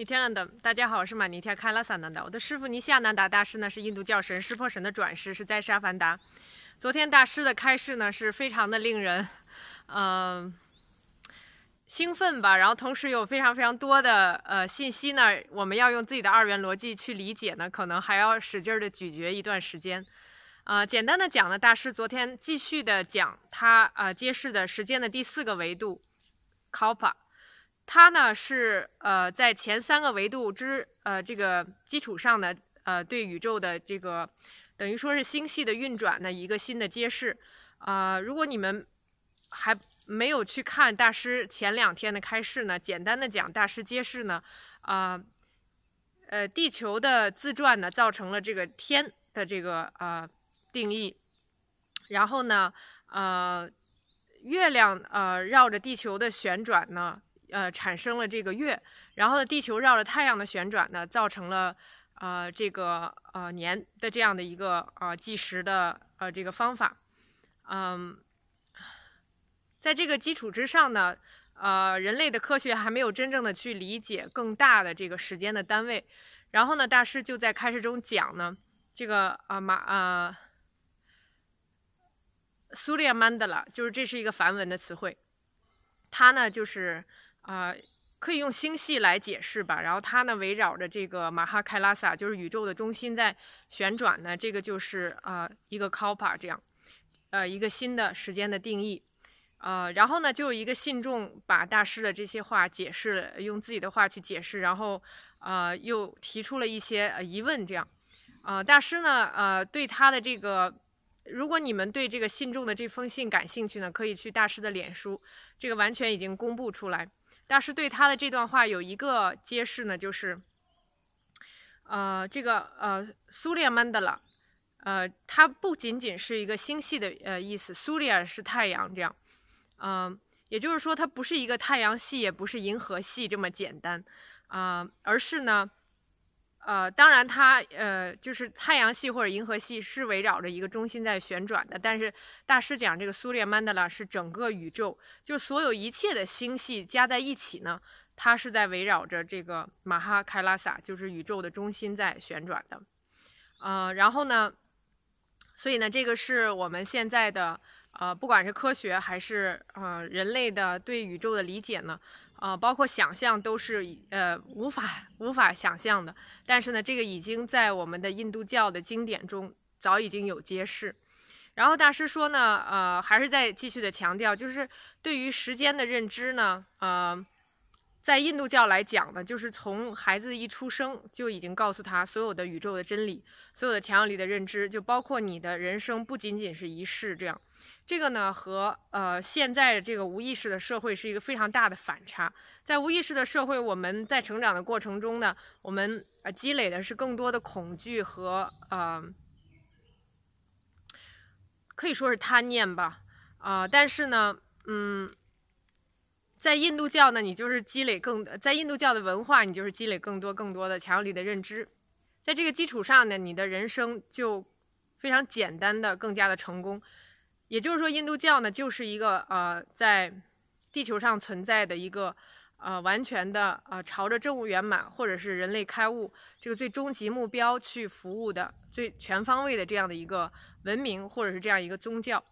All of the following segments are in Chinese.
尼天仁的，大家好，我是玛尼天卡拉南达。我的师傅尼西亚南达大师呢，是印度教神湿婆神的转世，是在沙凡达。昨天大师的开示呢，是非常的令人，嗯，兴奋吧。然后同时有非常非常多的呃信息呢，我们要用自己的二元逻辑去理解呢，可能还要使劲的咀嚼一段时间。呃，简单的讲呢，大师昨天继续的讲他呃揭示的时间的第四个维度，p a 它呢是呃在前三个维度之呃这个基础上呢呃对宇宙的这个等于说是星系的运转的一个新的揭示啊！如果你们还没有去看大师前两天的开示呢，简单的讲，大师揭示呢啊呃地球的自转呢造成了这个天的这个呃定义，然后呢呃月亮呃绕着地球的旋转呢。呃，产生了这个月，然后呢，地球绕着太阳的旋转呢，造成了呃这个呃年的这样的一个呃计时的呃这个方法，嗯，在这个基础之上呢，呃，人类的科学还没有真正的去理解更大的这个时间的单位，然后呢，大师就在开始中讲呢，这个啊马啊，苏利亚曼德拉，就是这是一个梵文的词汇，它呢就是。啊，可以用星系来解释吧。然后它呢围绕着这个马哈开拉萨，就是宇宙的中心，在旋转呢。这个就是啊一个 KOPA 这样，呃一个新的时间的定义。呃，然后呢就有一个信众把大师的这些话解释用自己的话去解释，然后呃又提出了一些疑问这样。呃，大师呢呃对他的这个，如果你们对这个信众的这封信感兴趣呢，可以去大师的脸书，这个完全已经公布出来。但是对他的这段话有一个揭示呢，就是，呃，这个呃，苏亚曼德拉，呃，它不仅仅是一个星系的呃意思，苏利亚是太阳这样，嗯，也就是说，它不是一个太阳系，也不是银河系这么简单，啊，而是呢。呃，当然，它呃，就是太阳系或者银河系是围绕着一个中心在旋转的。但是大师讲这个苏列曼德拉是整个宇宙，就所有一切的星系加在一起呢，它是在围绕着这个马哈开拉萨，就是宇宙的中心在旋转的。呃，然后呢，所以呢，这个是我们现在的呃，不管是科学还是呃人类的对宇宙的理解呢。啊，包括想象都是呃无法无法想象的。但是呢，这个已经在我们的印度教的经典中早已经有揭示。然后大师说呢，呃，还是在继续的强调，就是对于时间的认知呢，呃，在印度教来讲呢，就是从孩子一出生就已经告诉他所有的宇宙的真理，所有的强有力的认知，就包括你的人生不仅仅是一世这样。这个呢，和呃现在这个无意识的社会是一个非常大的反差。在无意识的社会，我们在成长的过程中呢，我们呃积累的是更多的恐惧和呃，可以说是贪念吧啊。但是呢，嗯，在印度教呢，你就是积累更在印度教的文化，你就是积累更多更多的强有力的认知，在这个基础上呢，你的人生就非常简单的更加的成功。也就是说，印度教呢，就是一个呃，在地球上存在的一个呃完全的呃朝着政务圆满或者是人类开悟这个最终极目标去服务的最全方位的这样的一个文明或者是这样一个宗教，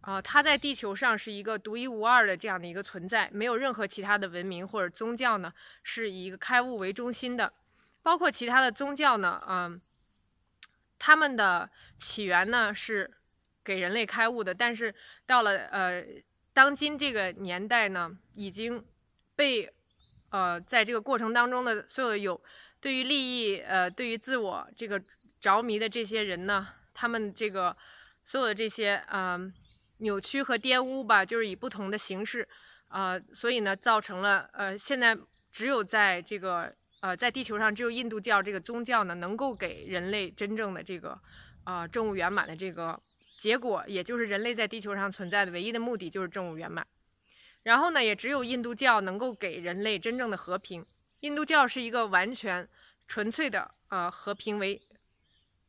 啊，它在地球上是一个独一无二的这样的一个存在，没有任何其他的文明或者宗教呢是以一个开悟为中心的，包括其他的宗教呢，嗯，他们的起源呢是。给人类开悟的，但是到了呃当今这个年代呢，已经被呃在这个过程当中的所有有对于利益呃对于自我这个着迷的这些人呢，他们这个所有的这些嗯扭曲和玷污吧，就是以不同的形式啊，所以呢造成了呃现在只有在这个呃在地球上只有印度教这个宗教呢，能够给人类真正的这个啊政务圆满的这个。结果也就是人类在地球上存在的唯一的目的就是政务圆满。然后呢，也只有印度教能够给人类真正的和平。印度教是一个完全纯粹的呃和平为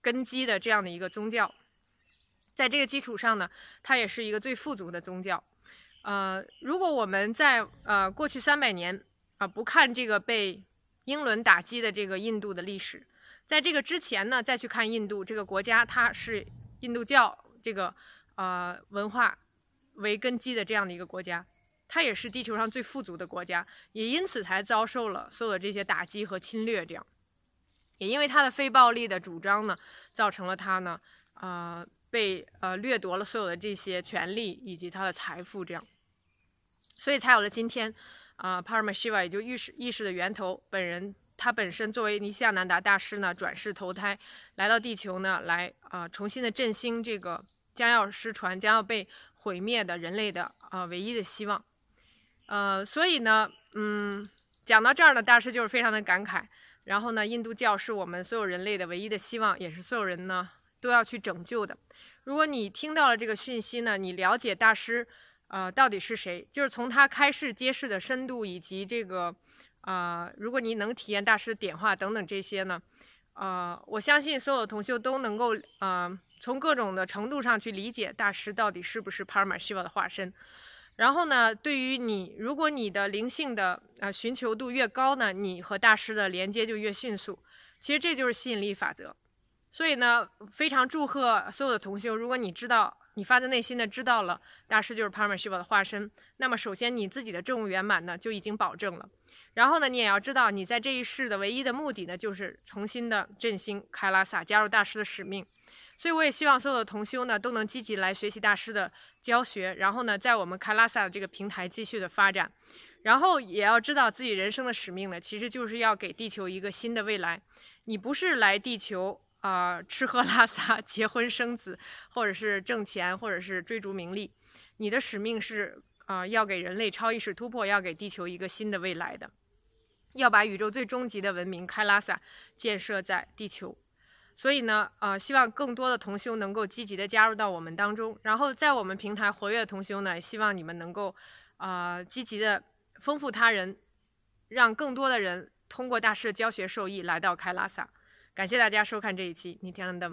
根基的这样的一个宗教，在这个基础上呢，它也是一个最富足的宗教。呃，如果我们在呃过去三百年啊不看这个被英伦打击的这个印度的历史，在这个之前呢，再去看印度这个国家，它是印度教。这个，呃，文化为根基的这样的一个国家，它也是地球上最富足的国家，也因此才遭受了所有的这些打击和侵略。这样，也因为它的非暴力的主张呢，造成了它呢，呃，被呃掠夺了所有的这些权利以及它的财富。这样，所以才有了今天，啊，帕尔马希瓦也就意识意识的源头本人。他本身作为尼西亚南达大师呢，转世投胎来到地球呢，来啊重新的振兴这个将要失传、将要被毁灭的人类的啊唯一的希望。呃，所以呢，嗯，讲到这儿呢，大师就是非常的感慨。然后呢，印度教是我们所有人类的唯一的希望，也是所有人呢都要去拯救的。如果你听到了这个讯息呢，你了解大师呃到底是谁，就是从他开示揭示的深度以及这个。呃，如果你能体验大师的点化等等这些呢，呃，我相信所有的同修都能够呃从各种的程度上去理解大师到底是不是帕尔马西瓦的化身。然后呢，对于你，如果你的灵性的啊寻求度越高呢，你和大师的连接就越迅速。其实这就是吸引力法则。所以呢，非常祝贺所有的同修，如果你知道。你发自内心的知道了，大师就是 p a r a m a h a 的化身。那么，首先你自己的证悟圆满呢，就已经保证了。然后呢，你也要知道，你在这一世的唯一的目的呢，就是重新的振兴开拉萨，加入大师的使命。所以，我也希望所有的同修呢，都能积极来学习大师的教学，然后呢，在我们开拉萨的这个平台继续的发展。然后也要知道自己人生的使命呢，其实就是要给地球一个新的未来。你不是来地球。啊，吃喝拉撒、结婚生子，或者是挣钱，或者是追逐名利，你的使命是啊，要给人类超意识突破，要给地球一个新的未来的，要把宇宙最终极的文明开拉萨建设在地球。所以呢，呃，希望更多的同修能够积极的加入到我们当中，然后在我们平台活跃的同修呢，希望你们能够啊，积极的丰富他人，让更多的人通过大师的教学受益，来到开拉萨。感谢大家收看这一期《你听的》。